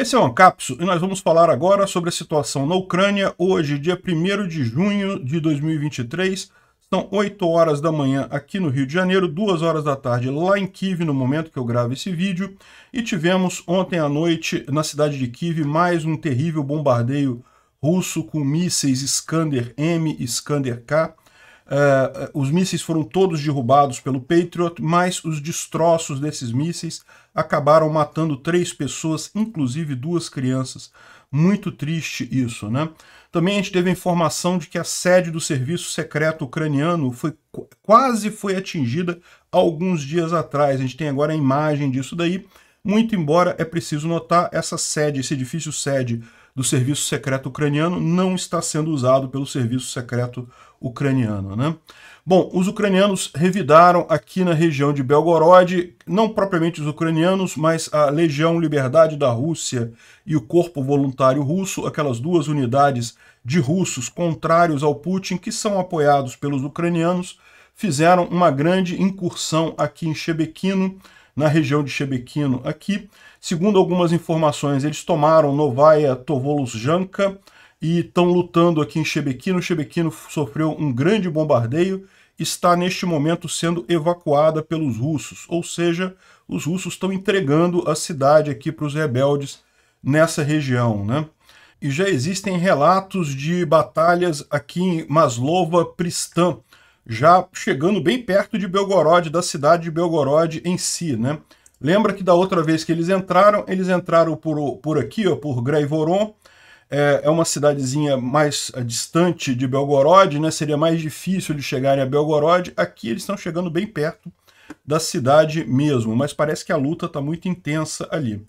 Esse é o Ancapso e nós vamos falar agora sobre a situação na Ucrânia hoje, dia 1 de junho de 2023. São 8 horas da manhã aqui no Rio de Janeiro, 2 horas da tarde lá em Kiev, no momento que eu gravo esse vídeo. E tivemos ontem à noite na cidade de Kiev mais um terrível bombardeio russo com mísseis Skander M e Skander K. Uh, os mísseis foram todos derrubados pelo Patriot, mas os destroços desses mísseis acabaram matando três pessoas, inclusive duas crianças. Muito triste isso, né? Também a gente teve a informação de que a sede do serviço secreto ucraniano foi, quase foi atingida alguns dias atrás. A gente tem agora a imagem disso daí. Muito embora é preciso notar, essa sede, esse edifício sede do serviço secreto ucraniano não está sendo usado pelo serviço secreto ucraniano. Né? Bom, os ucranianos revidaram aqui na região de Belgorod, não propriamente os ucranianos, mas a Legião Liberdade da Rússia e o Corpo Voluntário Russo, aquelas duas unidades de russos contrários ao Putin, que são apoiados pelos ucranianos, fizeram uma grande incursão aqui em Chebequino, na região de Chebequino aqui, Segundo algumas informações, eles tomaram Novaya Tovoluzjanka e estão lutando aqui em Shebekino. Shebekino sofreu um grande bombardeio está neste momento sendo evacuada pelos russos, ou seja, os russos estão entregando a cidade aqui para os rebeldes nessa região, né? E já existem relatos de batalhas aqui em Maslova Pristã, já chegando bem perto de Belgorod, da cidade de Belgorod em si, né? Lembra que da outra vez que eles entraram, eles entraram por, por aqui, ó, por Greivoron. É, é uma cidadezinha mais eh, distante de Belgorod, né? Seria mais difícil de chegarem a Belgorod. Aqui eles estão chegando bem perto da cidade mesmo, mas parece que a luta está muito intensa ali.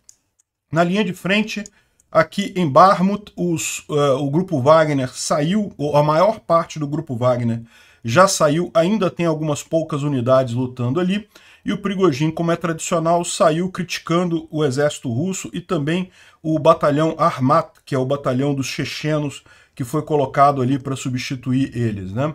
Na linha de frente, aqui em Barmut, os, uh, o grupo Wagner saiu, ou a maior parte do grupo Wagner já saiu, ainda tem algumas poucas unidades lutando ali e o Prigojin, como é tradicional, saiu criticando o exército russo e também o batalhão Armat, que é o batalhão dos chechenos que foi colocado ali para substituir eles, né?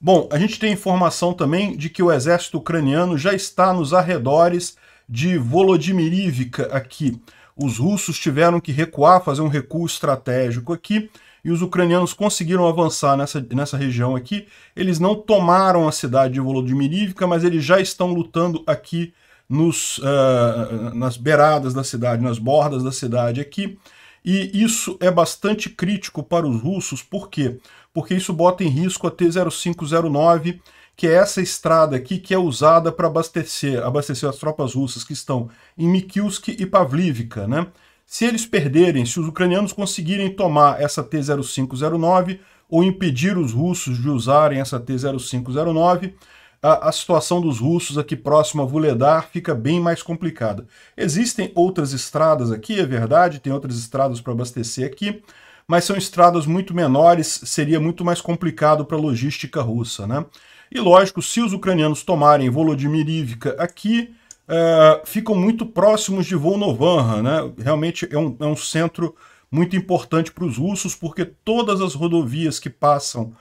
Bom, a gente tem informação também de que o exército ucraniano já está nos arredores de Volodymyrivka aqui. Os russos tiveram que recuar, fazer um recuo estratégico aqui, e os ucranianos conseguiram avançar nessa, nessa região aqui. Eles não tomaram a cidade de Volodymyrivka, mas eles já estão lutando aqui nos, uh, nas beiradas da cidade, nas bordas da cidade aqui. E isso é bastante crítico para os russos, por quê? Porque isso bota em risco a T-0509, que é essa estrada aqui que é usada para abastecer, abastecer as tropas russas que estão em Mikilsk e Pavlivka, né? Se eles perderem, se os ucranianos conseguirem tomar essa T-0509 ou impedir os russos de usarem essa T-0509, a, a, situação dos russos aqui próximo a Vuledar fica bem mais complicada. Existem outras estradas aqui, é verdade, tem outras estradas para abastecer aqui, mas são estradas muito menores, seria muito mais complicado para a logística russa, né? E lógico, se os ucranianos tomarem Volodymyrivka Ivka aqui, uh, ficam muito próximos de Volnovanja. Né? Realmente é um, é um centro muito importante para os russos, porque todas as rodovias que passam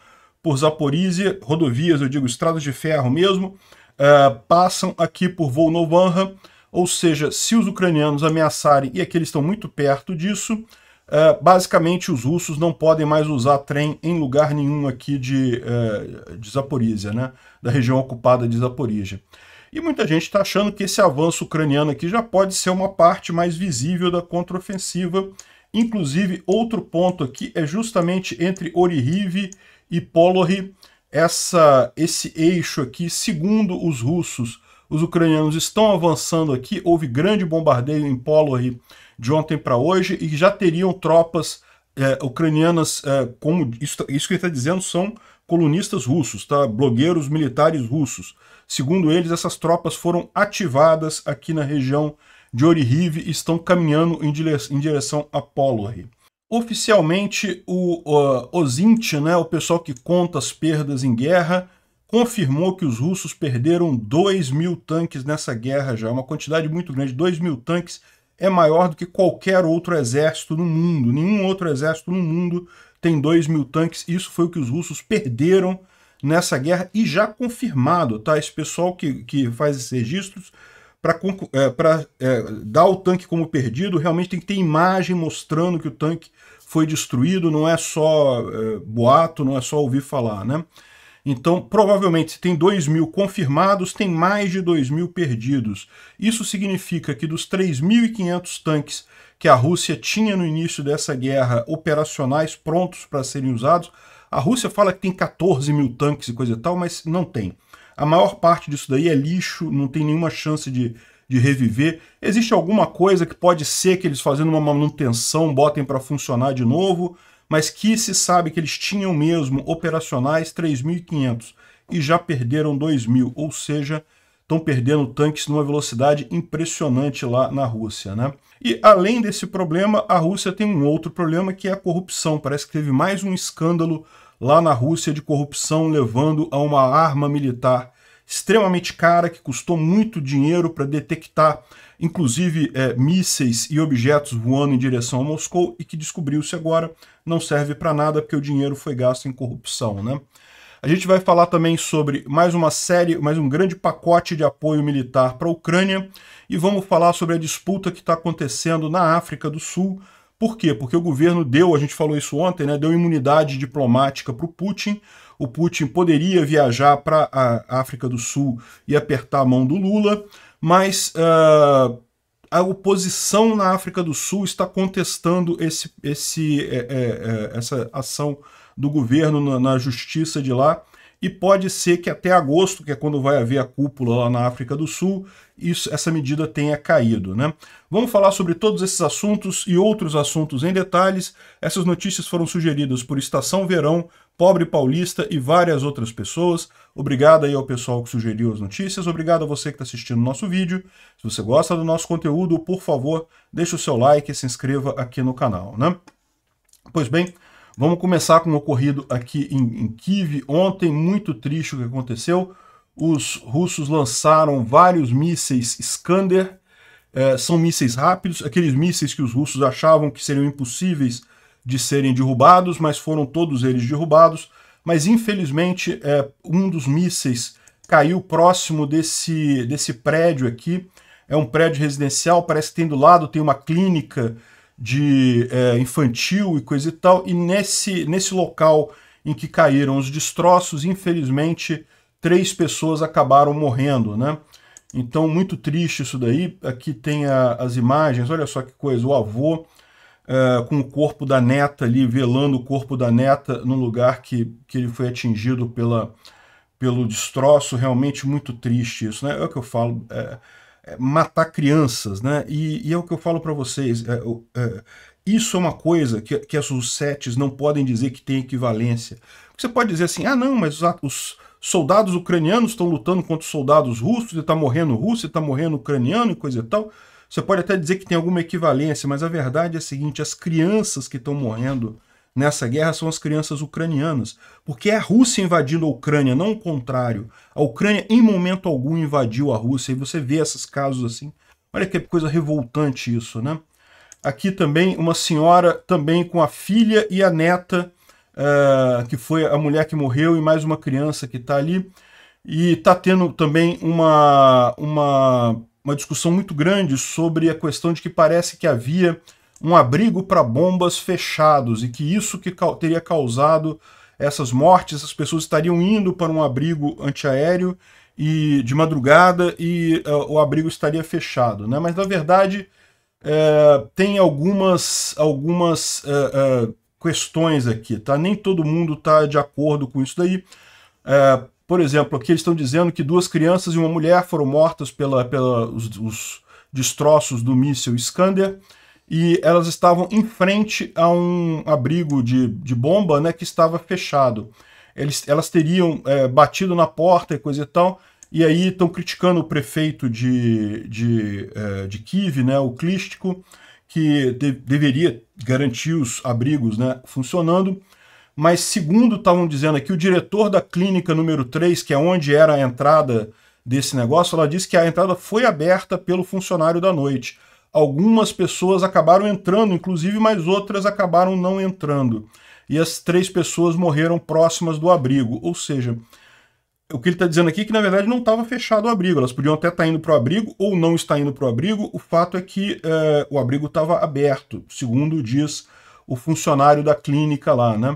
por Zaporizhia, rodovias, eu digo estradas de ferro mesmo, uh, passam aqui por Volnovanja, ou seja, se os ucranianos ameaçarem, e aqui eles estão muito perto disso, uh, basicamente os russos não podem mais usar trem em lugar nenhum aqui de, uh, de Zaporizhia, né? da região ocupada de Zaporizhia. E muita gente está achando que esse avanço ucraniano aqui já pode ser uma parte mais visível da contraofensiva. Inclusive, outro ponto aqui é justamente entre Orihiv e Polori, essa, esse eixo aqui, segundo os russos, os ucranianos estão avançando aqui. Houve grande bombardeio em Polori de ontem para hoje e já teriam tropas é, ucranianas, é, como isso, isso que ele está dizendo, são colunistas russos, tá? blogueiros militares russos. Segundo eles, essas tropas foram ativadas aqui na região de Orihiv e estão caminhando em, dire em direção a Polari. Oficialmente, o uh, Ozint, né, o pessoal que conta as perdas em guerra, confirmou que os russos perderam 2 mil tanques nessa guerra já, é uma quantidade muito grande, 2 mil tanques é maior do que qualquer outro exército no mundo. Nenhum outro exército no mundo tem 2 mil tanques. Isso foi o que os russos perderam nessa guerra e já confirmado, tá? Esse pessoal que, que faz esses registros para é, é, dar o tanque como perdido, realmente tem que ter imagem mostrando que o tanque foi destruído, não é só é, boato, não é só ouvir falar, né? Então, provavelmente, tem 2 mil confirmados, tem mais de 2 mil perdidos. Isso significa que dos 3.500 tanques que a Rússia tinha no início dessa guerra operacionais prontos para serem usados. A Rússia fala que tem 14 mil tanques e coisa e tal, mas não tem. A maior parte disso daí é lixo, não tem nenhuma chance de, de reviver. Existe alguma coisa que pode ser que eles fazendo uma manutenção botem para funcionar de novo, mas que se sabe que eles tinham mesmo operacionais 3.500 e já perderam 2.000, ou seja, estão perdendo tanques numa velocidade impressionante lá na Rússia, né? E além desse problema, a Rússia tem um outro problema que é a corrupção. Parece que teve mais um escândalo lá na Rússia de corrupção levando a uma arma militar extremamente cara que custou muito dinheiro para detectar, inclusive, é, mísseis e objetos voando em direção a Moscou e que descobriu-se agora não serve para nada porque o dinheiro foi gasto em corrupção, né? A gente vai falar também sobre mais uma série, mais um grande pacote de apoio militar para a Ucrânia e vamos falar sobre a disputa que está acontecendo na África do Sul. Por quê? Porque o governo deu, a gente falou isso ontem, né, deu imunidade diplomática para o Putin. O Putin poderia viajar para a África do Sul e apertar a mão do Lula, mas uh, a oposição na África do Sul está contestando esse, esse, é, é, é essa ação do governo na, na justiça de lá e pode ser que até agosto, que é quando vai haver a cúpula lá na África do Sul, isso, essa medida tenha caído. Né? Vamos falar sobre todos esses assuntos e outros assuntos em detalhes. Essas notícias foram sugeridas por Estação Verão, Pobre Paulista e várias outras pessoas. Obrigado aí ao pessoal que sugeriu as notícias, obrigado a você que está assistindo o nosso vídeo. Se você gosta do nosso conteúdo, por favor, deixe o seu like e se inscreva aqui no canal. Né? Pois bem, Vamos começar com o um ocorrido aqui em, em Kiev. Ontem, muito triste o que aconteceu. Os russos lançaram vários mísseis Skander. É, são mísseis rápidos, aqueles mísseis que os russos achavam que seriam impossíveis de serem derrubados, mas foram todos eles derrubados. Mas infelizmente é, um dos mísseis caiu próximo desse, desse prédio aqui. É um prédio residencial, parece que tem do lado tem uma clínica de é, infantil e coisa e tal. E nesse, nesse local em que caíram os destroços, infelizmente, três pessoas acabaram morrendo, né? Então, muito triste isso daí. Aqui tem a, as imagens, olha só que coisa, o avô é, com o corpo da neta ali, velando o corpo da neta no lugar que, que ele foi atingido pela, pelo destroço, realmente muito triste isso, né? É o que eu falo. É, é, matar crianças, né? E, e, é o que eu falo para vocês. É, é, isso é uma coisa que, que as setes não podem dizer que tem equivalência. Você pode dizer assim, ah não, mas os, os soldados ucranianos estão lutando contra os soldados russos, e está morrendo russo, e está morrendo ucraniano e coisa e tal. Você pode até dizer que tem alguma equivalência, mas a verdade é a seguinte, as crianças que estão morrendo nessa guerra são as crianças ucranianas, porque é a Rússia invadindo a Ucrânia, não o contrário. A Ucrânia em momento algum invadiu a Rússia, e você vê esses casos assim. Olha que coisa revoltante isso, né? Aqui também uma senhora também com a filha e a neta, uh, que foi a mulher que morreu, e mais uma criança que está ali. E está tendo também uma, uma, uma discussão muito grande sobre a questão de que parece que havia um abrigo para bombas fechados e que isso que teria causado essas mortes, as pessoas estariam indo para um abrigo antiaéreo e de madrugada e uh, o abrigo estaria fechado, né? Mas na verdade é, tem algumas algumas é, é, questões aqui, tá? Nem todo mundo está de acordo com isso daí. por exemplo, aqui eles estão dizendo que duas crianças e uma mulher foram mortas pela, pela os, os destroços do míssil Iskander e elas estavam em frente a um abrigo de, de bomba né, que estava fechado. Eles, elas teriam é, batido na porta e coisa e tal, e aí estão criticando o prefeito de, de, é, de Kiev, né, o Clístico, que de, deveria garantir os abrigos né, funcionando, mas segundo estavam dizendo aqui, o diretor da clínica número 3, que é onde era a entrada desse negócio, ela disse que a entrada foi aberta pelo funcionário da noite, Algumas pessoas acabaram entrando, inclusive, mas outras acabaram não entrando. E as três pessoas morreram próximas do abrigo. Ou seja, o que ele está dizendo aqui é que, na verdade, não estava fechado o abrigo. Elas podiam até estar tá indo para o abrigo ou não estar indo para o abrigo. O fato é que é, o abrigo estava aberto, segundo diz o funcionário da clínica lá, né?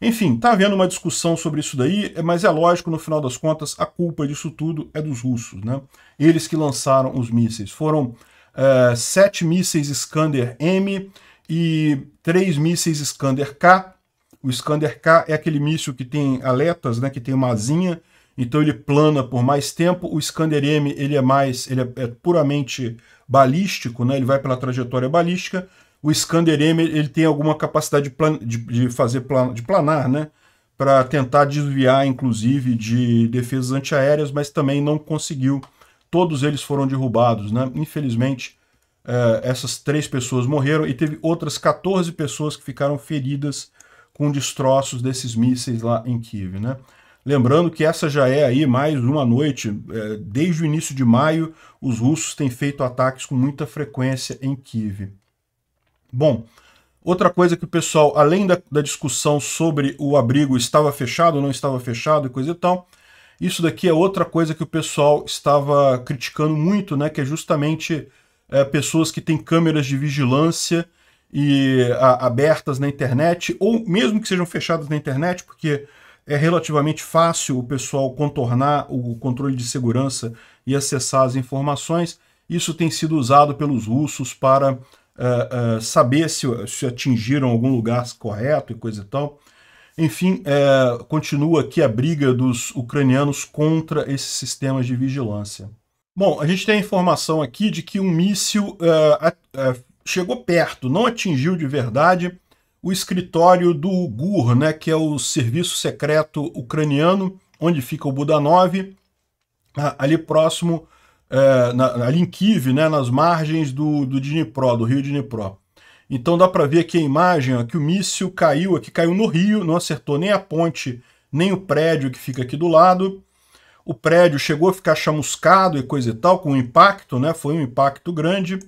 Enfim, tá havendo uma discussão sobre isso daí, eh, mas é lógico, no final das contas, a culpa disso tudo é dos russos, né? Eles que lançaram os mísseis. Foram eh, sete 7 mísseis Scander M e 3 mísseis Scander K. O Scander K é aquele míssil que tem aletas, né, que tem uma asinha, então ele plana por mais tempo. O Scander M ele é mais, ele é, é puramente balístico, né, ele vai pela trajetória balística. O Scander M ele tem alguma capacidade de, plan de, de fazer plan de planar, né? para tentar desviar, inclusive, de defesas antiaéreas, mas também não conseguiu todos eles foram derrubados, né? Infelizmente, é, essas três pessoas morreram e teve outras 14 pessoas que ficaram feridas com destroços desses mísseis lá em Kiev, né? Lembrando que essa já é aí mais uma noite, é, desde o início de maio, os russos têm feito ataques com muita frequência em Kiev. Bom, outra coisa que o pessoal, além da, da discussão sobre o abrigo estava fechado ou não estava fechado e coisa e tal, isso daqui é outra coisa que o pessoal estava criticando muito, né? Que é justamente é, pessoas que têm câmeras de vigilância e a, abertas na internet, ou mesmo que sejam fechadas na internet, porque é relativamente fácil o pessoal contornar o controle de segurança e acessar as informações. Isso tem sido usado pelos russos para uh, uh, saber se, se atingiram algum lugar correto e coisa e tal. Enfim, é, continua aqui a briga dos ucranianos contra esses sistemas de vigilância. Bom, a gente tem a informação aqui de que um míssil é, é, chegou perto, não atingiu de verdade o escritório do GUR, né, que é o serviço secreto ucraniano, onde fica o Budanov, ali próximo, é, na, ali em Kiev, né, nas margens do, do Dnipro, do rio Dnipro. Então dá para ver aqui a imagem ó, que o míssil caiu aqui, caiu no rio, não acertou nem a ponte, nem o prédio que fica aqui do lado. O prédio chegou a ficar chamuscado e coisa e tal, com impacto, né? Foi um impacto grande.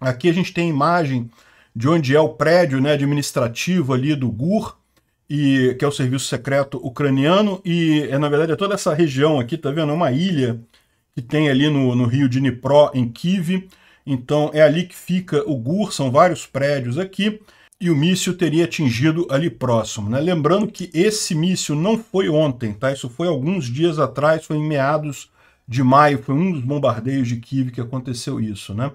Aqui a gente tem a imagem de onde é o prédio né, administrativo ali do GUR, e, que é o serviço secreto ucraniano, e é, na verdade é toda essa região aqui, tá vendo? É uma ilha que tem ali no, no rio Dnipro, em Kiev. Então é ali que fica o GUR, são vários prédios aqui, e o míssil teria atingido ali próximo. Né? Lembrando que esse míssil não foi ontem, tá? isso foi alguns dias atrás, foi em meados de maio, foi um dos bombardeios de Kiev que aconteceu isso. Né?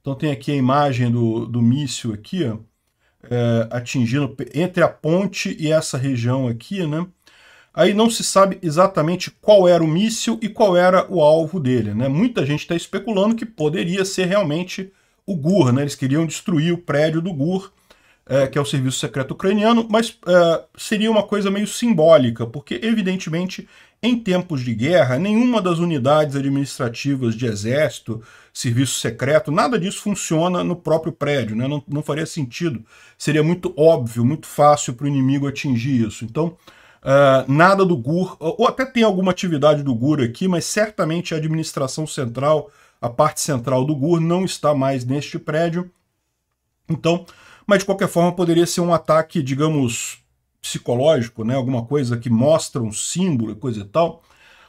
Então tem aqui a imagem do, do míssil aqui, ó, é, atingindo entre a ponte e essa região aqui, né? Aí não se sabe exatamente qual era o míssil e qual era o alvo dele. Né? Muita gente está especulando que poderia ser realmente o GUR. Né? Eles queriam destruir o prédio do GUR, é, que é o Serviço Secreto Ucraniano, mas é, seria uma coisa meio simbólica, porque, evidentemente, em tempos de guerra, nenhuma das unidades administrativas de exército, serviço secreto, nada disso funciona no próprio prédio, né? não, não faria sentido. Seria muito óbvio, muito fácil para o inimigo atingir isso. Então, Uh, nada do GUR, ou até tem alguma atividade do GUR aqui, mas certamente a administração central, a parte central do GUR, não está mais neste prédio. Então, mas de qualquer forma poderia ser um ataque, digamos, psicológico, né? alguma coisa que mostra um símbolo e coisa e tal.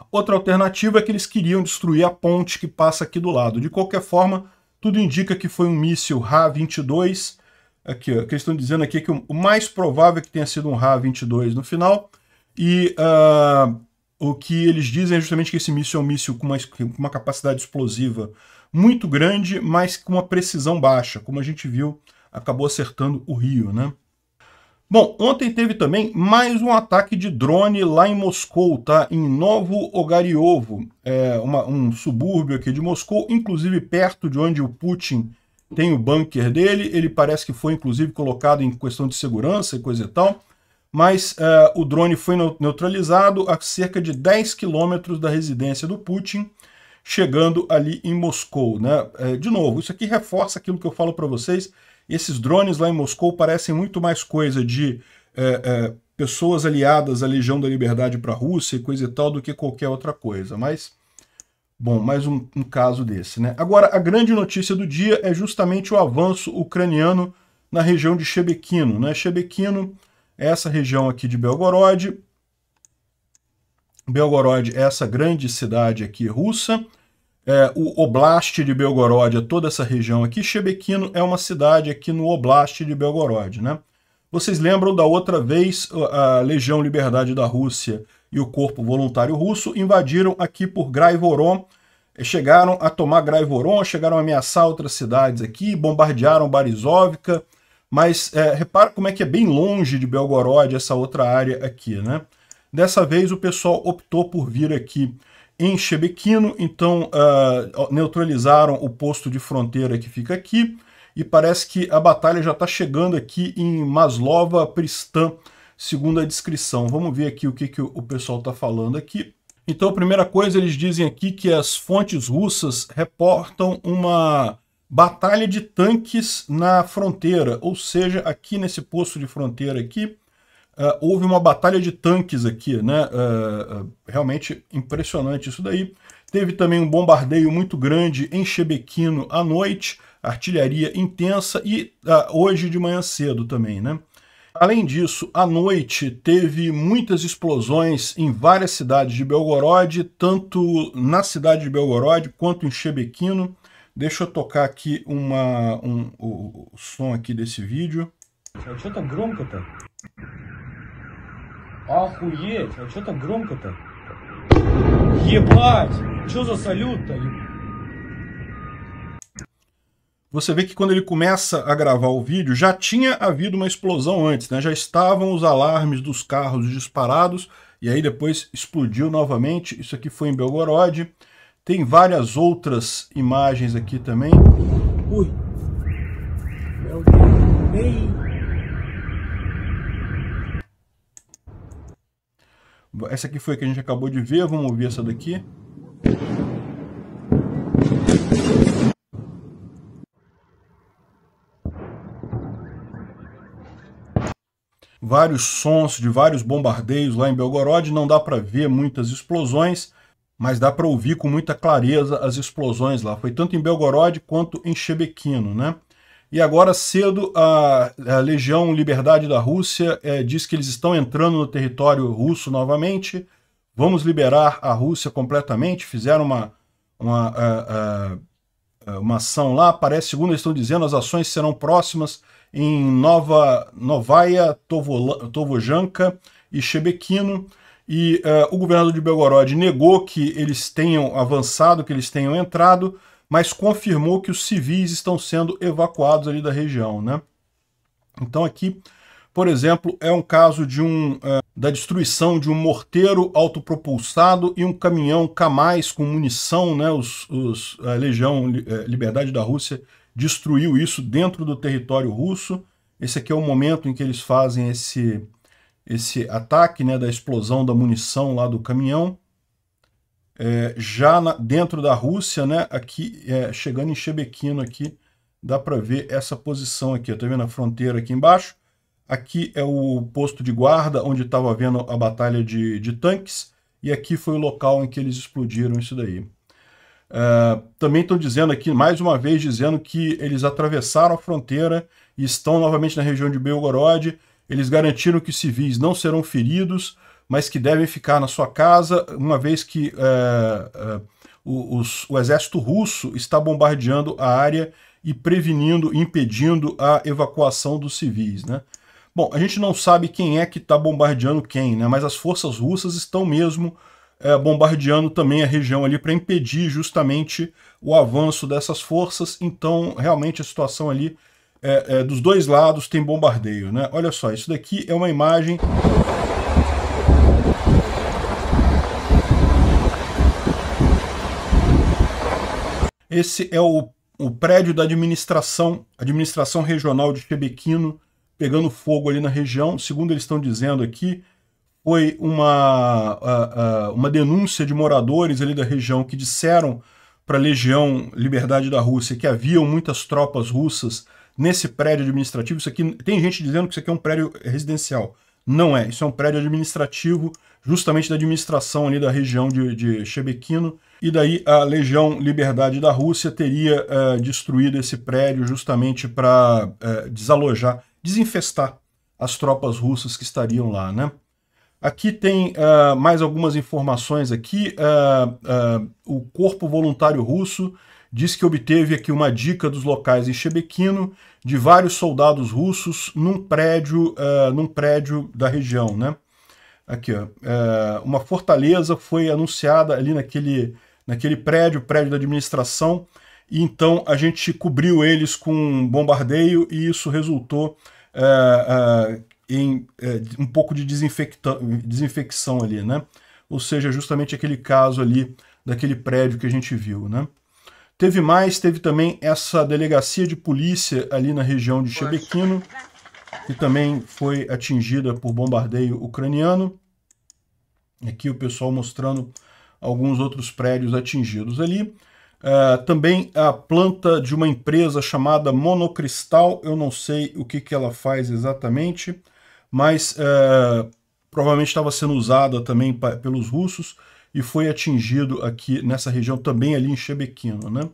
Outra alternativa é que eles queriam destruir a ponte que passa aqui do lado. De qualquer forma, tudo indica que foi um míssil Ha-22. Aqui, ó, que eles estão dizendo aqui é que o mais provável é que tenha sido um Ha-22 no final. E uh, o que eles dizem é justamente que esse míssil é um míssil com uma, uma capacidade explosiva muito grande, mas com uma precisão baixa. Como a gente viu, acabou acertando o Rio, né? Bom, ontem teve também mais um ataque de drone lá em Moscou, tá? Em Novo Ogariovo, é uma, um subúrbio aqui de Moscou, inclusive perto de onde o Putin tem o bunker dele. Ele parece que foi, inclusive, colocado em questão de segurança e coisa e tal mas uh, o drone foi neutralizado a cerca de 10 quilômetros da residência do Putin, chegando ali em Moscou. Né? É, de novo, isso aqui reforça aquilo que eu falo para vocês. Esses drones lá em Moscou parecem muito mais coisa de é, é, pessoas aliadas à Legião da Liberdade para a Rússia e coisa e tal do que qualquer outra coisa. Mas, bom, mais um, um caso desse. Né? Agora, a grande notícia do dia é justamente o avanço ucraniano na região de Shebekino. Né? Shebekino essa região aqui de Belgorod. Belgorod é essa grande cidade aqui russa. É, o Oblast de Belgorod é toda essa região aqui. Chebequino é uma cidade aqui no Oblast de Belgorod, né? Vocês lembram da outra vez a Legião Liberdade da Rússia e o Corpo Voluntário Russo invadiram aqui por Graivoron, é, chegaram a tomar Graivoron, chegaram a ameaçar outras cidades aqui, bombardearam Barizovka. Mas é, repara como é que é bem longe de Belgorod essa outra área aqui, né? Dessa vez o pessoal optou por vir aqui em Chebequino, então uh, neutralizaram o posto de fronteira que fica aqui, e parece que a batalha já está chegando aqui em Maslova Pristã, segundo a descrição. Vamos ver aqui o que, que o pessoal está falando aqui. Então, a primeira coisa, eles dizem aqui que as fontes russas reportam uma Batalha de tanques na fronteira, ou seja, aqui nesse posto de fronteira aqui, uh, houve uma batalha de tanques aqui, né? Uh, uh, realmente impressionante isso daí. Teve também um bombardeio muito grande em Chebequino à noite, artilharia intensa e hoje de manhã cedo também, né? Além disso, à noite teve muitas explosões em várias cidades de Belgorod, tanto na cidade de Belgorod quanto em Chebequino. Deixa eu tocar aqui uma, um, o, o som aqui desse vídeo. Você vê que quando ele começa a gravar o vídeo, já tinha havido uma explosão antes, né? Já estavam os alarmes dos carros disparados, e aí depois explodiu novamente. Isso aqui foi em Belgorod. Tem várias outras imagens aqui também. Ui! Meu Deus! Essa aqui foi a que a gente acabou de ver, vamos ouvir essa daqui. vários sons de vários bombardeios lá em Belgorod, não dá para ver muitas explosões, mas dá para ouvir com muita clareza as explosões lá. Foi tanto em Belgorod quanto em Chebequino, né? E agora cedo a, a Legião Liberdade da Rússia é, diz que eles estão entrando no território russo novamente. Vamos liberar a Rússia completamente. Fizeram uma, uma, eh, eh, uma ação lá. Parece, segundo eles estão dizendo, as ações serão próximas em Nova Novaia, Tovojanka e Chebequino e uh, o governador de Belgorod negou que eles tenham avançado, que eles tenham entrado, mas confirmou que os civis estão sendo evacuados ali da região, né? Então aqui, por exemplo, é um caso de um, uh, da destruição de um morteiro autopropulsado e um caminhão Kamais com munição, né? Os, os, a Legião eh, Liberdade da Rússia destruiu isso dentro do território russo. Esse aqui é o momento em que eles fazem esse esse ataque né, da explosão da munição lá do caminhão. É, já na, dentro da Rússia, né, aqui é, chegando em Chebekino aqui, dá para ver essa posição aqui, está vendo a fronteira aqui embaixo? Aqui é o posto de guarda onde estava vendo a batalha de, de, tanques e aqui foi o local em que eles explodiram isso daí. Uh, também estão dizendo aqui, mais uma vez, dizendo que eles atravessaram a fronteira e estão novamente na região de Belgorod, eles garantiram que civis não serão feridos, mas que devem ficar na sua casa, uma vez que é, é, o, os, o exército russo está bombardeando a área e prevenindo, impedindo a evacuação dos civis. Né? Bom, a gente não sabe quem é que está bombardeando quem, né? mas as forças russas estão mesmo é, bombardeando também a região ali para impedir justamente o avanço dessas forças. Então, realmente, a situação ali é, é, dos dois lados tem bombardeio, né? Olha só, isso daqui é uma imagem... Esse é o, o prédio da administração, administração regional de Chebequino, pegando fogo ali na região. Segundo eles estão dizendo aqui, foi uma, a, a, uma denúncia de moradores ali da região que disseram para a Legião Liberdade da Rússia que haviam muitas tropas russas nesse prédio administrativo. Isso aqui tem gente dizendo que isso aqui é um prédio residencial. Não é, isso é um prédio administrativo, justamente da administração ali da região de, de Chebequino. E daí a Legião Liberdade da Rússia teria uh, destruído esse prédio justamente para uh, eh, desalojar, desinfestar as tropas russas que estariam lá, né? Aqui tem uh, mais algumas informações aqui. o Corpo Voluntário Russo diz que obteve aqui uma dica dos locais em Chebequino de vários soldados russos num prédio, uh, num prédio da região, né? Aqui, ó, uh, uma fortaleza foi anunciada ali naquele, naquele prédio, prédio da administração, e então a gente cobriu eles com um bombardeio e isso resultou uh, em um pouco de desinfecção ali, né? Ou seja, justamente aquele caso ali daquele prédio que a gente viu, né? Teve mais, teve também essa delegacia de polícia ali na região de Chebequino, que também foi atingida por bombardeio ucraniano. Aqui o pessoal mostrando alguns outros prédios atingidos ali. Uh, também a planta de uma empresa chamada Monocristal, eu não sei o que, que ela faz exatamente, mas uh, provavelmente estava sendo usada também pelos russos e foi atingido aqui nessa região, também ali em Chebequino, né?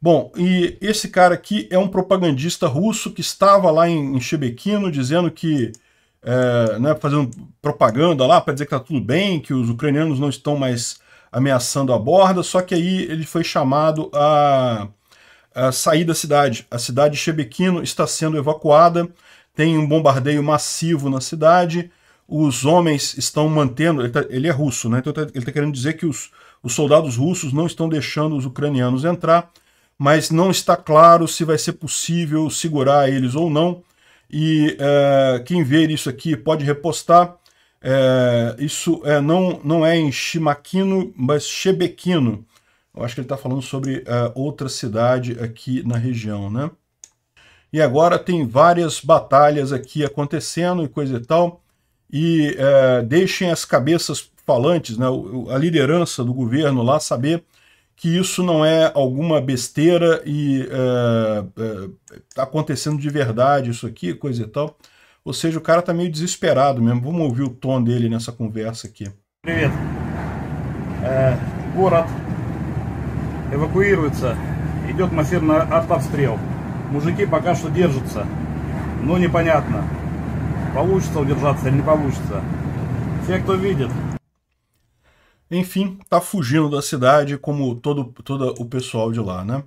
Bom, e esse cara aqui é um propagandista russo que estava lá em, em Chebequino dizendo que, é, né, fazendo propaganda lá para dizer que está tudo bem, que os ucranianos não estão mais ameaçando a borda, só que aí ele foi chamado a, a sair da cidade. A cidade de Chebequino está sendo evacuada, tem um bombardeio massivo na cidade, os homens estão mantendo. Ele, tá, ele é russo, né? Então ele está tá querendo dizer que os, os soldados russos não estão deixando os ucranianos entrar, mas não está claro se vai ser possível segurar eles ou não. E é, quem ver isso aqui pode repostar. É, isso é, não, não é em Chimaquino, mas Chebequino. Eu acho que ele está falando sobre é, outra cidade aqui na região, né? E agora tem várias batalhas aqui acontecendo e coisa e tal e é, deixem as cabeças falantes, né, a liderança do governo lá saber que isso não é alguma besteira e está é, é, tá acontecendo de verdade isso aqui, coisa e tal. Ou seja, o cara está meio desesperado mesmo. Vamos ouvir o tom dele nessa conversa aqui. Привет. Э, город эвакуируется. Идет массированный артобстрел. Мужики пока что держатся, но непонятно. Получится удержаться или не получится. Все, кто видит. Enfim, tá fugindo da cidade como todo, todo o pessoal de lá, né?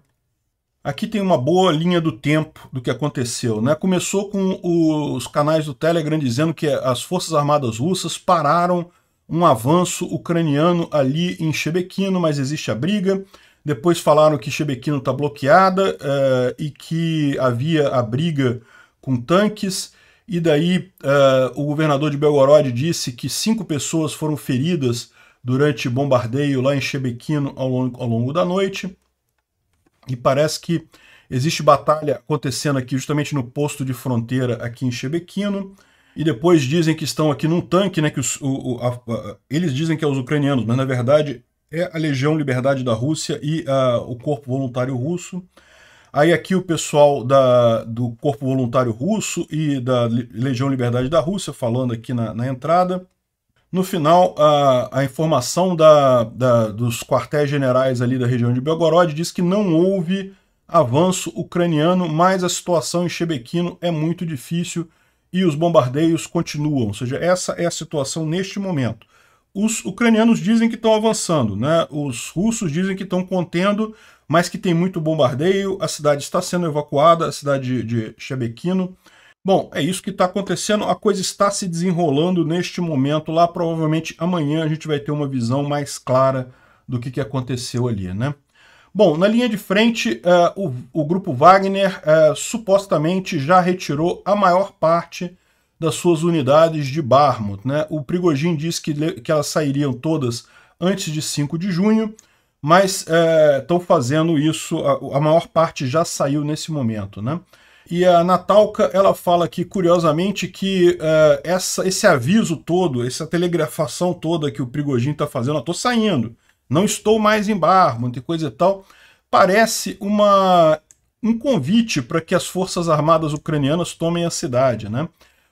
Aqui tem uma boa linha do tempo do que aconteceu. Né? Começou com os canais do Telegram dizendo que as Forças Armadas Russas pararam um avanço ucraniano ali em Chebekino, mas existe a briga. Depois falaram que Chebekino está bloqueada eh, e que havia a briga com tanques. E daí uh, o governador de Belgorod disse que cinco pessoas foram feridas durante bombardeio lá em Chebequino ao longo, ao longo da noite. E parece que existe batalha acontecendo aqui justamente no posto de fronteira aqui em Chebequino. E depois dizem que estão aqui num tanque, né? Que os, o, o, a, a, eles dizem que é os ucranianos, mas na verdade é a Legião Liberdade da Rússia e a, ah, o Corpo Voluntário Russo. Aí aqui o pessoal da, do Corpo Voluntário Russo e da Legião Liberdade da Rússia falando aqui na, na entrada. No final, a, a informação da, da, dos quartéis generais ali da região de Belgorod diz que não houve avanço ucraniano, mas a situação em Chebekino é muito difícil e os bombardeios continuam. Ou seja, essa é a situação neste momento. Os ucranianos dizem que estão avançando, né? os russos dizem que estão contendo, mas que tem muito bombardeio, a cidade está sendo evacuada, a cidade de, de Chebequino. Bom, é isso que está acontecendo, a coisa está se desenrolando neste momento lá, provavelmente amanhã a gente vai ter uma visão mais clara do que, que aconteceu ali, né? Bom, na linha de frente, uh, o, o, grupo Wagner uh, supostamente já retirou a maior parte das suas unidades de Barmut. Né? O Prigogine disse que, que elas sairiam todas antes de 5 de junho mas estão é, fazendo isso, a, a, maior parte já saiu nesse momento, né? E a Natalka, ela fala aqui, curiosamente, que uh, essa, esse aviso todo, essa telegrafação toda que o Prigogine está fazendo, eu estou saindo, não estou mais em bar, tem coisa e tal, parece uma, um convite para que as forças armadas ucranianas tomem a cidade, né?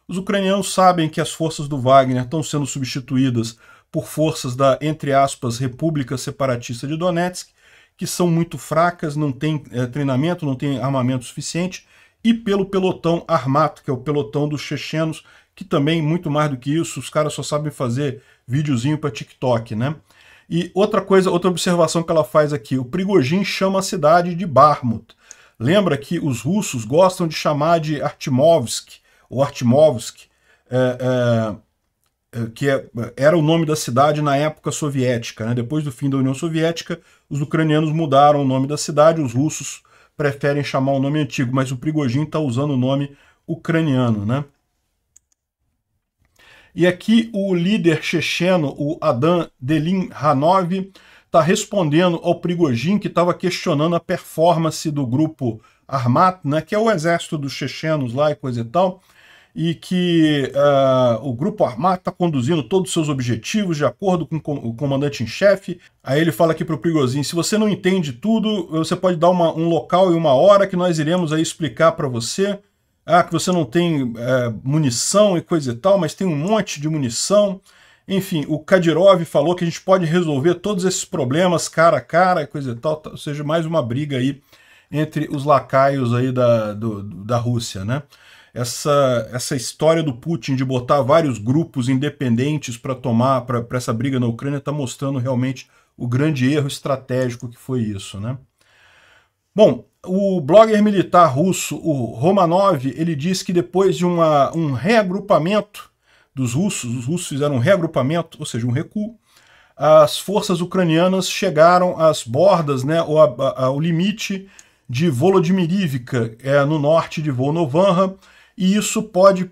Os ucranianos sabem que as forças do Wagner estão sendo substituídas por forças da, entre aspas, República Separatista de Donetsk, que são muito fracas, não tem é, eh, treinamento, não tem armamento suficiente, e pelo pelotão armado que é o pelotão dos chechenos, que também, muito mais do que isso, os caras só sabem fazer videozinho para TikTok, né? E outra coisa, outra observação que ela faz aqui, o Prigojin chama a cidade de Barmut. Lembra que os russos gostam de chamar de Artimovsk, ou Artimovsk, é, eh, é, eh, eh, que é, era o nome da cidade na época soviética. Né? Depois do fim da União Soviética, os ucranianos mudaram o nome da cidade, os russos preferem chamar o nome antigo, mas o Prigogine está usando o nome ucraniano. Né? E aqui o líder checheno, o Adan Hanov, está respondendo ao Prigogine, que estava questionando a performance do grupo Armat, né, que é o exército dos chechenos lá e coisa e tal, e que uh, o grupo armado está conduzindo todos os seus objetivos de acordo com o comandante em chefe. Aí ele fala aqui para o Prigozhin, se você não entende tudo, você pode dar uma, um local e uma hora que nós iremos aí explicar para você. Ah, que você não tem é, munição e coisa e tal, mas tem um monte de munição. Enfim, o Kadirov falou que a gente pode resolver todos esses problemas cara a cara e coisa e tal, tá, ou seja, mais uma briga aí entre os lacaios aí da, do, da Rússia, né? essa, essa história do Putin de botar vários grupos independentes para tomar para essa briga na Ucrânia está mostrando realmente o grande erro estratégico que foi isso, né? Bom, o blogger militar russo, o Romanov, ele diz que depois de uma, um reagrupamento dos russos, os russos fizeram um reagrupamento, ou seja, um recuo, as forças ucranianas chegaram às bordas, né, ou a, a, ao limite de Volodymyrivka, é, no norte de Volnovanha, e isso pode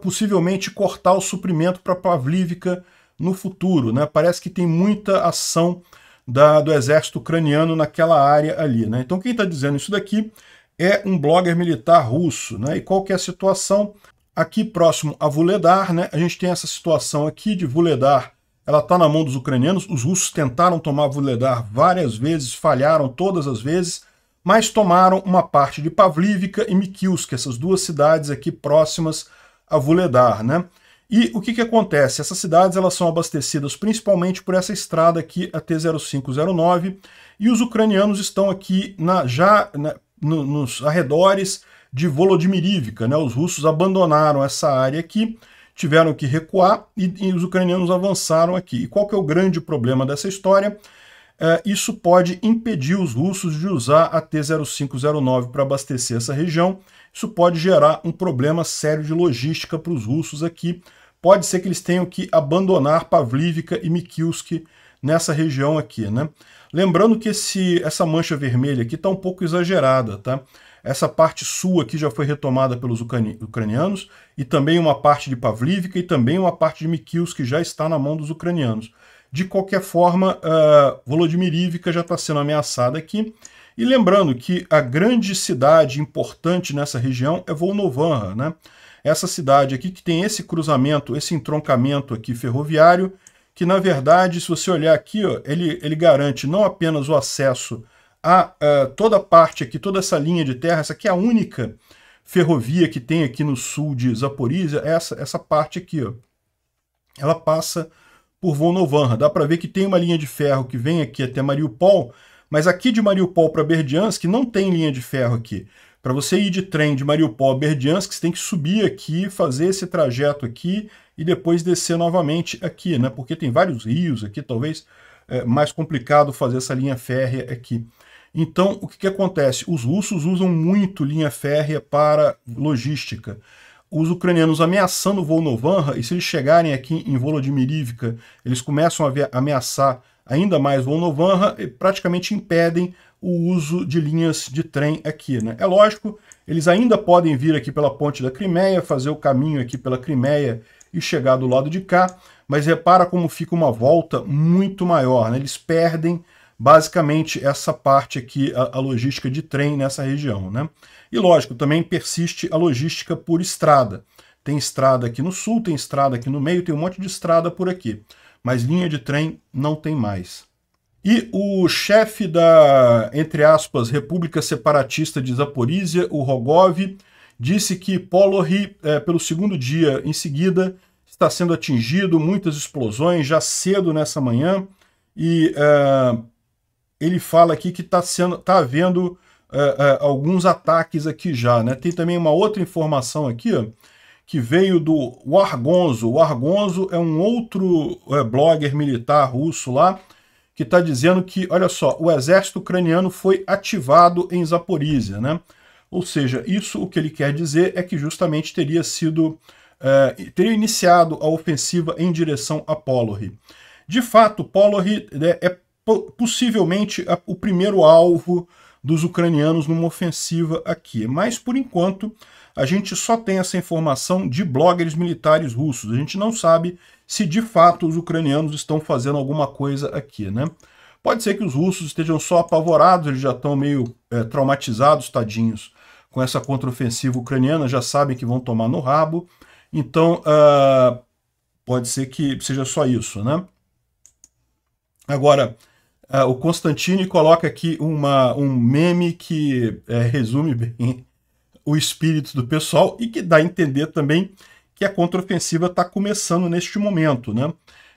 possivelmente cortar o suprimento para Pavlívica no futuro. Né? Parece que tem muita ação da, do exército ucraniano naquela área ali. Né? Então quem está dizendo isso daqui é um blogger militar russo. Né? E qual que é a situação? Aqui próximo a Vuledar, né? a gente tem essa situação aqui de Vuledar, ela está na mão dos ucranianos, os russos tentaram tomar Vuledar várias vezes, falharam todas as vezes, mas tomaram uma parte de Pavlivka e Mikilsk, essas duas cidades aqui próximas a Vuledar, né? E o que, que acontece? Essas cidades elas são abastecidas principalmente por essa estrada aqui, a T0509, e os ucranianos estão aqui na, já na, né, no, nos arredores de Volodymyrivka. Né? Os russos abandonaram essa área aqui, tiveram que recuar e, e os ucranianos avançaram aqui. E qual que é o grande problema dessa história? Eh, isso pode impedir os russos de usar a T-0509 para abastecer essa região. Isso pode gerar um problema sério de logística para os russos aqui. Pode ser que eles tenham que abandonar Pavlivka e Mikilsk nessa região aqui, né? Lembrando que esse, essa mancha vermelha aqui está um pouco exagerada, tá? Essa parte sul aqui já foi retomada pelos ucranianos, e também uma parte de Pavlivka e também uma parte de Mikilsk que já está na mão dos ucranianos. De qualquer forma, uh, Volodymyr já está sendo ameaçada aqui. E lembrando que a grande cidade importante nessa região é Volnovanha, né? Essa cidade aqui que tem esse cruzamento, esse entroncamento aqui ferroviário, que na verdade, se você olhar aqui, ó, ele, ele garante não apenas o acesso a uh, toda a parte aqui, toda essa linha de terra, essa aqui é a única ferrovia que tem aqui no sul de Zaporizhia, essa, essa parte aqui, ó. Ela passa por Novanha. Dá para ver que tem uma linha de ferro que vem aqui até Mariupol, mas aqui de Mariupol para Berdiansk não tem linha de ferro aqui. Para você ir de trem de Mariupol a Berdiansk, você tem que subir aqui, fazer esse trajeto aqui e depois descer novamente aqui, né? Porque tem vários rios aqui, talvez é mais complicado fazer essa linha férrea aqui. Então, o que, que acontece? Os russos usam muito linha férrea para logística os ucranianos ameaçando o Volnovanha, e se eles chegarem aqui em volodymyrivka eles começam a ameaçar ainda mais Volnovanha e praticamente impedem o uso de linhas de trem aqui. Né? É lógico, eles ainda podem vir aqui pela ponte da Crimeia, fazer o caminho aqui pela Crimeia e chegar do lado de cá, mas repara como fica uma volta muito maior. Né? Eles perdem basicamente essa parte aqui, a, a, logística de trem nessa região. Né? E lógico, também persiste a logística por estrada. Tem estrada aqui no sul, tem estrada aqui no meio, tem um monte de estrada por aqui. Mas linha de trem não tem mais. E o chefe da, entre aspas, República Separatista de Zaporizhia, o Rogov, disse que Polohy, é, pelo segundo dia em seguida, está sendo atingido, muitas explosões já cedo nessa manhã, e é, ele fala aqui que está sendo, tá havendo é, é, alguns ataques aqui já, né? Tem também uma outra informação aqui, ó, que veio do Argonzo. O Argonzo é um outro é, blogger militar russo lá, que está dizendo que, olha só, o exército ucraniano foi ativado em Zaporizhia, né? Ou seja, isso o que ele quer dizer é que justamente teria sido, é, teria iniciado a ofensiva em direção a Polori. De fato, Polori né, é possivelmente a, o primeiro alvo dos ucranianos numa ofensiva aqui. Mas, por enquanto, a gente só tem essa informação de bloggers militares russos. A gente não sabe se de fato os ucranianos estão fazendo alguma coisa aqui, né? Pode ser que os russos estejam só apavorados, eles já estão meio é, traumatizados, tadinhos, com essa contraofensiva ucraniana, já sabem que vão tomar no rabo. Então, uh, pode ser que seja só isso, né? Agora, Uh, o Constantini coloca aqui uma, um meme que é, resume bem o espírito do pessoal e que dá a entender também que a contraofensiva está começando neste momento. Né?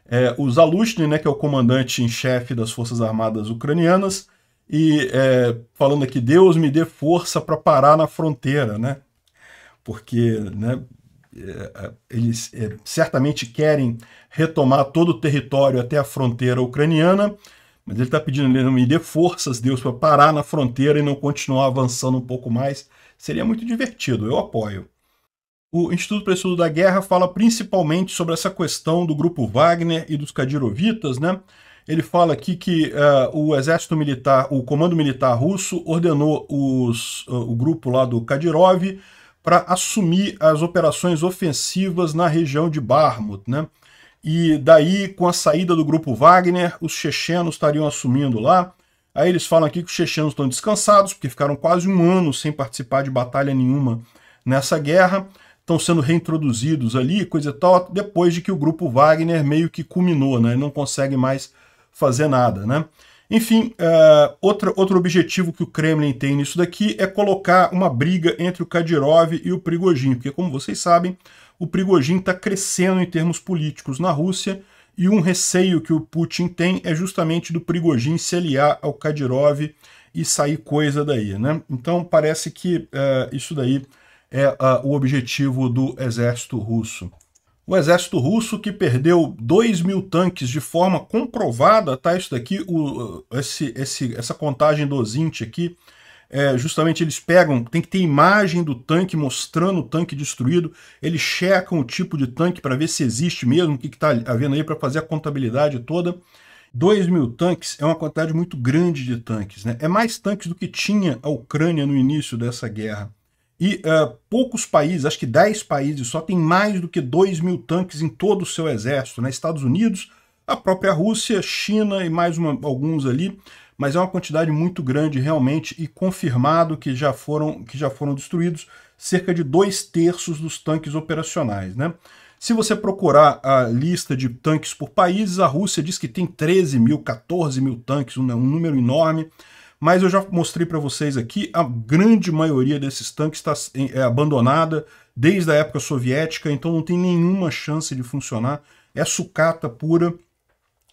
É, o Zalushny, né, que é o comandante em chefe das Forças Armadas Ucranianas, e é, falando aqui, Deus me dê força para parar na fronteira, né? porque né, é, eles é, certamente querem retomar todo o território até a fronteira ucraniana, mas ele está pedindo ali, me dê forças, Deus, para parar na fronteira e não continuar avançando um pouco mais. Seria muito divertido, eu apoio. O Instituto para Estudo da Guerra fala principalmente sobre essa questão do grupo Wagner e dos Kadirovitas, né? Ele fala aqui que uh, o exército militar, o comando militar russo ordenou os, uh, o grupo lá do Kadirov para assumir as operações ofensivas na região de Barmut, né? E daí, com a saída do grupo Wagner, os chechenos estariam assumindo lá. Aí eles falam aqui que os chechenos estão descansados, porque ficaram quase um ano sem participar de batalha nenhuma nessa guerra. Estão sendo reintroduzidos ali, coisa e tal, depois de que o grupo Wagner meio que culminou, né? Não consegue mais fazer nada, né? Enfim, uh, eh, outro, outro objetivo que o Kremlin tem nisso daqui é colocar uma briga entre o Kadyrov e o Prigogine, porque como vocês sabem, o Prigojin está crescendo em termos políticos na Rússia e um receio que o Putin tem é justamente do Prigojin se aliar ao Kadyrov e sair coisa daí. Né? Então parece que uh, isso daí é uh, o objetivo do exército russo. O exército russo que perdeu 2 mil tanques de forma comprovada, tá? Isso daqui, o, esse, esse, essa contagem do Zint aqui, é, justamente eles pegam, tem que ter imagem do tanque mostrando o tanque destruído, eles checam o tipo de tanque para ver se existe mesmo, o que está havendo aí para fazer a contabilidade toda. 2 mil tanques é uma quantidade muito grande de tanques, né? É mais tanques do que tinha a Ucrânia no início dessa guerra. E uh, poucos países, acho que 10 países só, tem mais do que 2 mil tanques em todo o seu exército, né? Estados Unidos, a própria Rússia, China e mais uma, alguns ali mas é uma quantidade muito grande realmente e confirmado que já foram, que já foram destruídos cerca de dois terços dos tanques operacionais. Né? Se você procurar a lista de tanques por países, a Rússia diz que tem 13 mil, 14 mil tanques, um, número enorme, mas eu já mostrei para vocês aqui, a grande maioria desses tanques está é, abandonada desde a época soviética, então não tem nenhuma chance de funcionar, é sucata pura,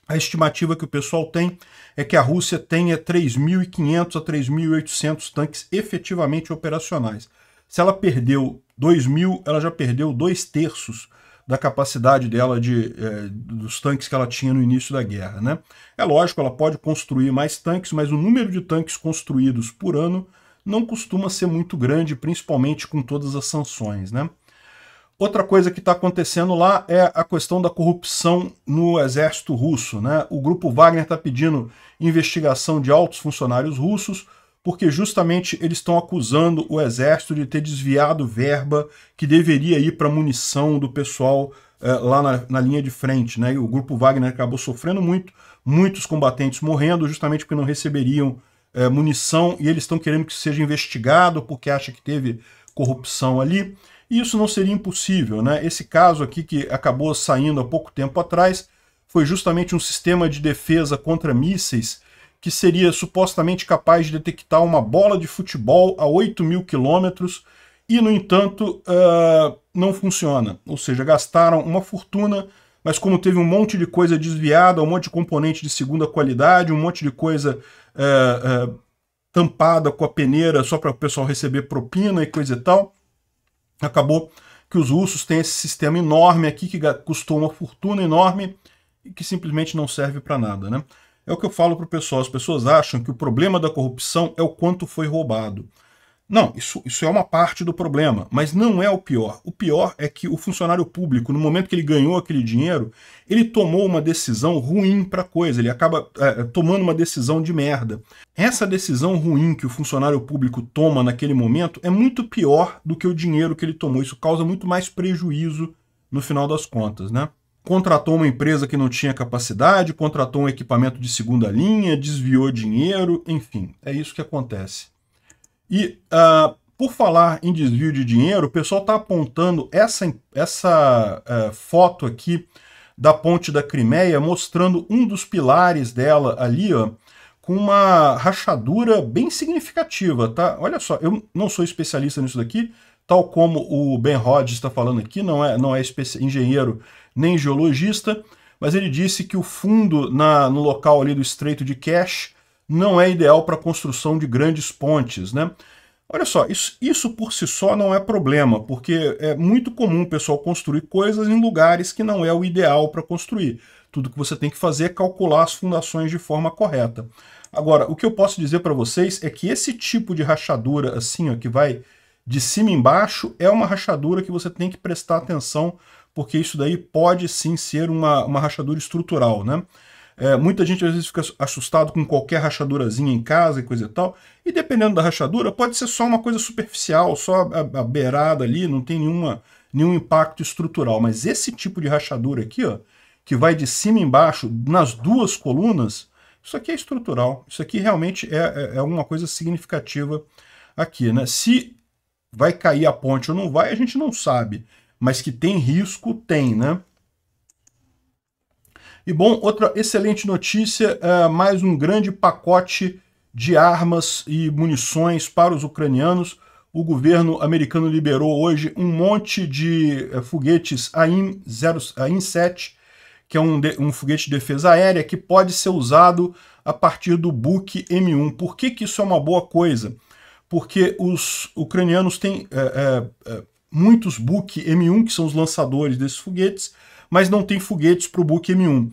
a estimativa que o pessoal tem é que a Rússia tenha 3.500 a 3.800 tanques efetivamente operacionais. Se ela perdeu 2.000, ela já perdeu dois terços da capacidade dela de eh, dos tanques que ela tinha no início da guerra, né? É lógico, ela pode construir mais tanques, mas o número de tanques construídos por ano não costuma ser muito grande, principalmente com todas as sanções, né? Outra coisa que está acontecendo lá é a questão da corrupção no exército russo. Né? O grupo Wagner está pedindo investigação de altos funcionários russos, porque justamente eles estão acusando o exército de ter desviado verba que deveria ir para munição do pessoal é, lá na, na, linha de frente. Né? E o grupo Wagner acabou sofrendo muito, muitos combatentes morrendo, justamente porque não receberiam é, munição, e eles estão querendo que seja investigado porque acha que teve corrupção ali. E isso não seria impossível, né? Esse caso aqui que acabou saindo há pouco tempo atrás foi justamente um sistema de defesa contra mísseis que seria supostamente capaz de detectar uma bola de futebol a 8 mil quilômetros e, no entanto, uh, não funciona. Ou seja, gastaram uma fortuna, mas como teve um monte de coisa desviada, um monte de componente de segunda qualidade, um monte de coisa uh, uh, tampada com a peneira só para o pessoal receber propina e coisa e tal, Acabou que os russos têm esse sistema enorme aqui que custou uma fortuna enorme e que simplesmente não serve para nada, né? É o que eu falo para o pessoal. As pessoas acham que o problema da corrupção é o quanto foi roubado. Não, isso, isso é uma parte do problema, mas não é o pior. O pior é que o funcionário público, no momento que ele ganhou aquele dinheiro, ele tomou uma decisão ruim para a coisa, ele acaba é, é, tomando uma decisão de merda. Essa decisão ruim que o funcionário público toma naquele momento é muito pior do que o dinheiro que ele tomou. Isso causa muito mais prejuízo no final das contas, né? contratou uma empresa que não tinha capacidade, contratou um equipamento de segunda linha, desviou dinheiro, enfim, é isso que acontece. E uh, por falar em desvio de dinheiro, o pessoal está apontando essa, essa uh, foto aqui da ponte da Crimeia, mostrando um dos pilares dela ali, ó, com uma rachadura bem significativa, tá? Olha só, eu não sou especialista nisso daqui, tal como o Ben Rhodes está falando aqui, não é, não é engenheiro nem geologista, mas ele disse que o fundo na, no local ali do Estreito de Cash não é ideal para a construção de grandes pontes, né? Olha só, isso, isso por si só não é problema, porque é muito comum o pessoal construir coisas em lugares que não é o ideal para construir. Tudo que você tem que fazer é calcular as fundações de forma correta. Agora, o que eu posso dizer para vocês é que esse tipo de rachadura assim, ó, que vai de cima embaixo, é uma rachadura que você tem que prestar atenção, porque isso daí pode sim ser uma, uma rachadura estrutural, né? É, muita gente às vezes fica assustado com qualquer rachadurazinha em casa e coisa e tal. E dependendo da rachadura, pode ser só uma coisa superficial, só a, a beirada ali, não tem nenhuma, nenhum impacto estrutural. Mas esse tipo de rachadura aqui, ó, que vai de cima e embaixo, nas duas colunas, isso aqui é estrutural. Isso aqui realmente é, é, é uma coisa significativa aqui. Né? Se vai cair a ponte ou não vai, a gente não sabe. Mas que tem risco, tem, né? E bom, outra excelente notícia, é mais um grande pacote de armas e munições para os ucranianos. O governo americano liberou hoje um monte de é, foguetes AIM-7, que é um, de, um foguete de defesa aérea que pode ser usado a partir do Buk M1. Por que, que isso é uma boa coisa? Porque os ucranianos têm é, é, é muitos Buk M1, que são os lançadores desses foguetes, mas não tem foguetes para o Book M1.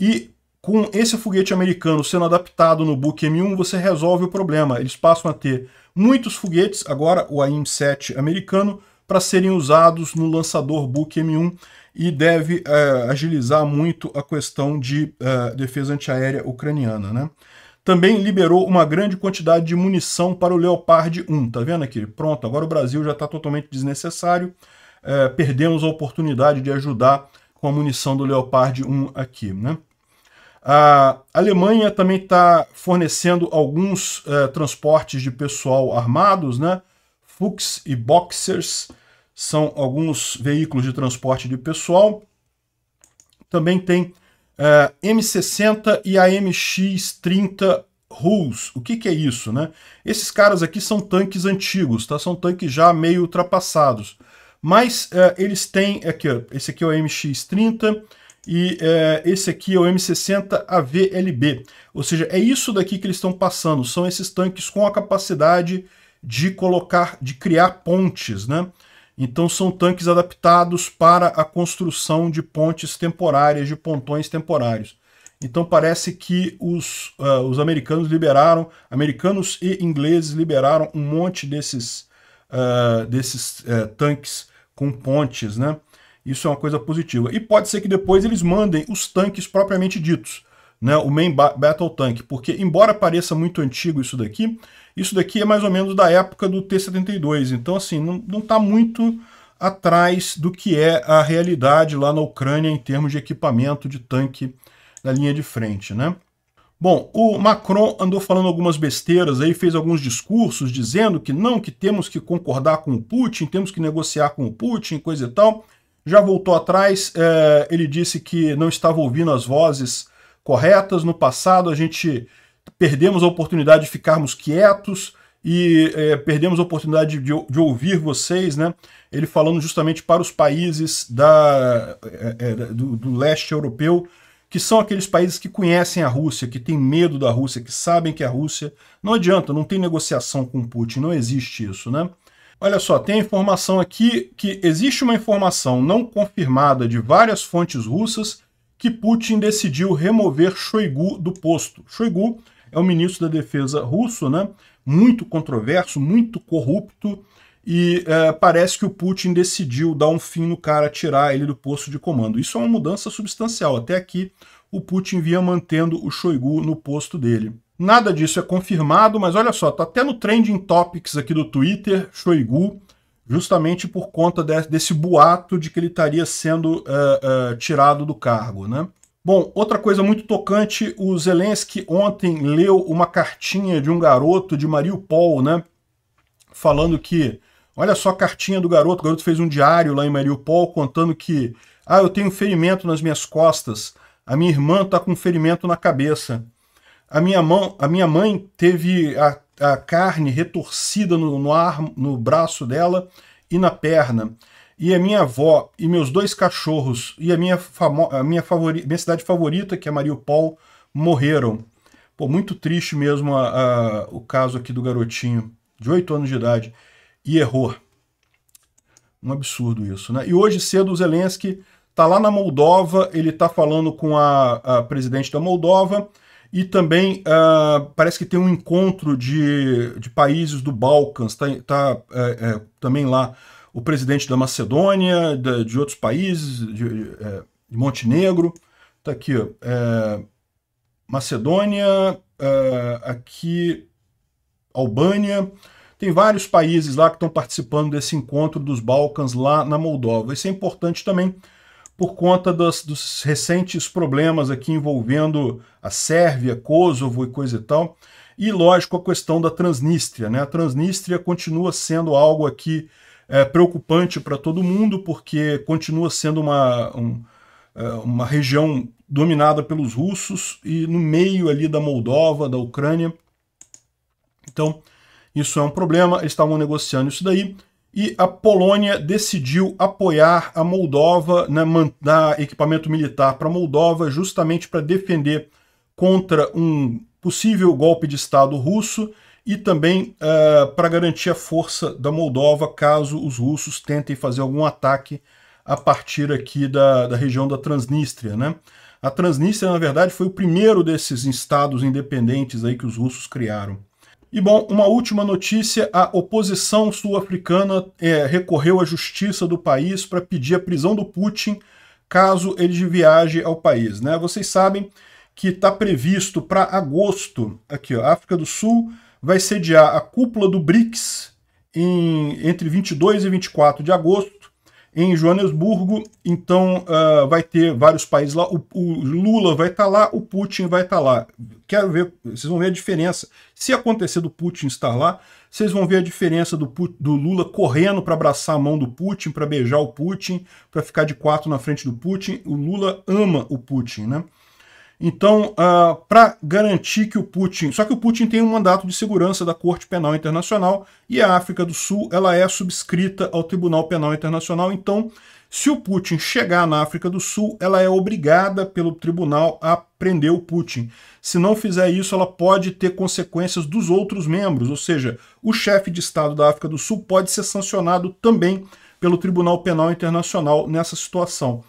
E com esse foguete americano sendo adaptado no Book M1, você resolve o problema. Eles passam a ter muitos foguetes, agora o AIM-7 americano, para serem usados no lançador Book M1 e deve é, agilizar muito a questão de é, defesa antiaérea ucraniana. Né? Também liberou uma grande quantidade de munição para o Leopard 1, tá vendo aqui? Pronto, agora o Brasil já está totalmente desnecessário, é, perdemos a oportunidade de ajudar com a munição do Leopard 1 aqui. Né? A Alemanha também está fornecendo alguns eh, transportes de pessoal armados, né? Fuchs e Boxers são alguns veículos de transporte de pessoal. Também tem eh, M60 e a MX-30 Hulls. O que, que é isso, né? Esses caras aqui são tanques antigos, tá? São tanques já meio ultrapassados. Mas é, eles têm aqui, ó, esse aqui é o MX30 e é, esse aqui é o M60AVLB. Ou seja, é isso daqui que eles estão passando. São esses tanques com a capacidade de colocar, de criar pontes, né? Então são tanques adaptados para a construção de pontes temporárias, de pontões temporários. Então parece que os, uh, os americanos liberaram, americanos e ingleses liberaram um monte desses uh, desses uh, tanques com pontes, né? Isso é uma coisa positiva. E pode ser que depois eles mandem os tanques propriamente ditos, né? O main ba battle tank, porque embora pareça muito antigo isso daqui, isso daqui é mais ou menos da época do T-72. Então assim, não, não tá muito atrás do que é a realidade lá na Ucrânia em termos de equipamento de tanque na linha de frente, né? Bom, o Macron andou falando algumas besteiras aí, fez alguns discursos dizendo que não, que temos que concordar com o Putin, temos que negociar com o Putin, coisa e tal. Já voltou atrás, é, ele disse que não estava ouvindo as vozes corretas. No passado, a gente perdemos a oportunidade de ficarmos quietos e é, perdemos a oportunidade de, de, ouvir vocês, né? Ele falando justamente para os países da, é, é do, do leste europeu que são aqueles países que conhecem a Rússia, que têm medo da Rússia, que sabem que a Rússia... Não adianta, não tem negociação com Putin, não existe isso, né? Olha só, tem a informação aqui que existe uma informação não confirmada de várias fontes russas que Putin decidiu remover Shoigu do posto. Shoigu é o ministro da defesa russo, né? muito controverso, muito corrupto, e é, parece que o Putin decidiu dar um fim no cara, tirar ele do posto de comando. Isso é uma mudança substancial. Até aqui, o Putin vinha mantendo o Shoigu no posto dele. Nada disso é confirmado, mas olha só, tá até no trending topics aqui do Twitter, Shoigu, justamente por conta de, desse boato de que ele estaria sendo uh, uh, tirado do cargo, né? Bom, outra coisa muito tocante, o Zelensky ontem leu uma cartinha de um garoto de Mariupol, né? Falando que Olha só a cartinha do garoto. O garoto fez um diário lá em Mariupol contando que ah, eu tenho ferimento nas minhas costas. A minha irmã está com um ferimento na cabeça. A minha, mão, a minha mãe teve a, a carne retorcida no, no, ar, no braço dela e na perna. E a minha avó e meus dois cachorros e a minha, a minha, favori, minha cidade favorita, que é Mariupol, morreram. Pô, muito triste mesmo a, a, o caso aqui do garotinho, de 8 anos de idade e errou. Um absurdo isso, né? E hoje cedo o Zelensky tá lá na Moldova, ele tá falando com a, a, presidente da Moldova e também uh, parece que tem um encontro de, de países do Balcãs, tá, tá, é, é, também lá o presidente da Macedônia, de, de outros países, de, de, é, de Montenegro, tá aqui, ó, é, Macedônia, ah, aqui Albânia, tem vários países lá que estão participando desse encontro dos Balcãs lá na Moldova. Isso é importante também por conta dos, dos recentes problemas aqui envolvendo a Sérvia, Kosovo e coisa e tal. E, lógico, a questão da Transnistria. Né? A Transnistria continua sendo algo aqui é, preocupante para todo mundo, porque continua sendo uma, um, é, uma região dominada pelos russos e no meio ali da Moldova, da Ucrânia. Então, isso é um problema, eles estavam negociando isso daí. E a Polônia decidiu apoiar a Moldova, né, mandar equipamento militar para a Moldova, justamente para defender contra um possível golpe de Estado russo e também uh, eh, para garantir a força da Moldova caso os russos tentem fazer algum ataque a partir aqui da, da região da Transnistria. Né? A Transnistria, na verdade, foi o primeiro desses estados independentes aí que os russos criaram. E bom, uma última notícia: a oposição sul-africana é, recorreu à justiça do país para pedir a prisão do Putin caso ele viaje ao país. Né? Vocês sabem que está previsto para agosto, aqui, ó, a África do Sul vai sediar a cúpula do BRICS em, entre 22 e 24 de agosto em Joanesburgo. Então uh, vai ter vários países lá. O, o Lula vai estar tá lá, o Putin vai estar tá lá. Quero ver, vocês vão ver a diferença. Se acontecer do Putin estar lá, vocês vão ver a diferença do, do Lula correndo para abraçar a mão do Putin, para beijar o Putin, para ficar de quatro na frente do Putin. O Lula ama o Putin, né? Então, uh, ah, para garantir que o Putin. Só que o Putin tem um mandato de segurança da Corte Penal Internacional e a África do Sul ela é subscrita ao Tribunal Penal Internacional. Então, se o Putin chegar na África do Sul, ela é obrigada pelo tribunal a prender o Putin. Se não fizer isso, ela pode ter consequências dos outros membros, ou seja, o chefe de Estado da África do Sul pode ser sancionado também pelo Tribunal Penal Internacional nessa situação.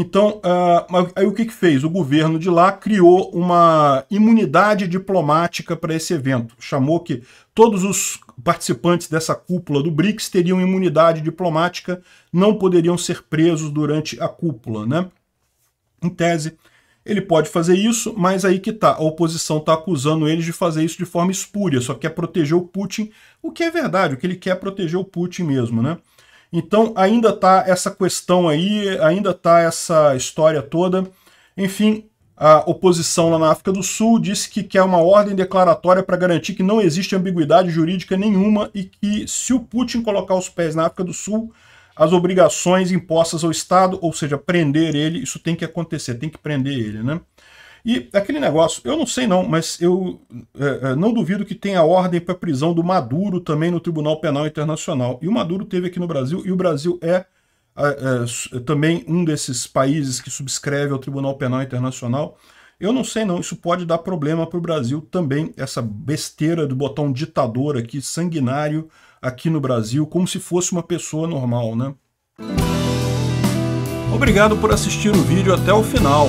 Então, uh, aí o que, que fez? O governo de lá criou uma imunidade diplomática para esse evento. Chamou que todos os participantes dessa cúpula do BRICS teriam imunidade diplomática, não poderiam ser presos durante a cúpula. Né? Em tese, ele pode fazer isso, mas aí que tá, a oposição está acusando eles de fazer isso de forma espúria, só quer proteger o Putin, o que é verdade, o que ele quer é proteger o Putin mesmo, né? Então ainda tá essa questão aí, ainda tá essa história toda. Enfim, a oposição lá na África do Sul disse que quer uma ordem declaratória para garantir que não existe ambiguidade jurídica nenhuma e que se o Putin colocar os pés na África do Sul, as obrigações impostas ao Estado, ou seja, prender ele, isso tem que acontecer, tem que prender ele, né? E aquele negócio, eu não sei não, mas eu é, é não duvido que tenha ordem para prisão do Maduro também no Tribunal Penal Internacional. E o Maduro teve aqui no Brasil, e o Brasil é, é, é, é também um desses países que subscreve ao Tribunal Penal Internacional. Eu não sei não, isso pode dar problema para o Brasil também, essa besteira do botão ditador aqui, sanguinário, aqui no Brasil, como se fosse uma pessoa normal, né? Obrigado por assistir o vídeo até o final.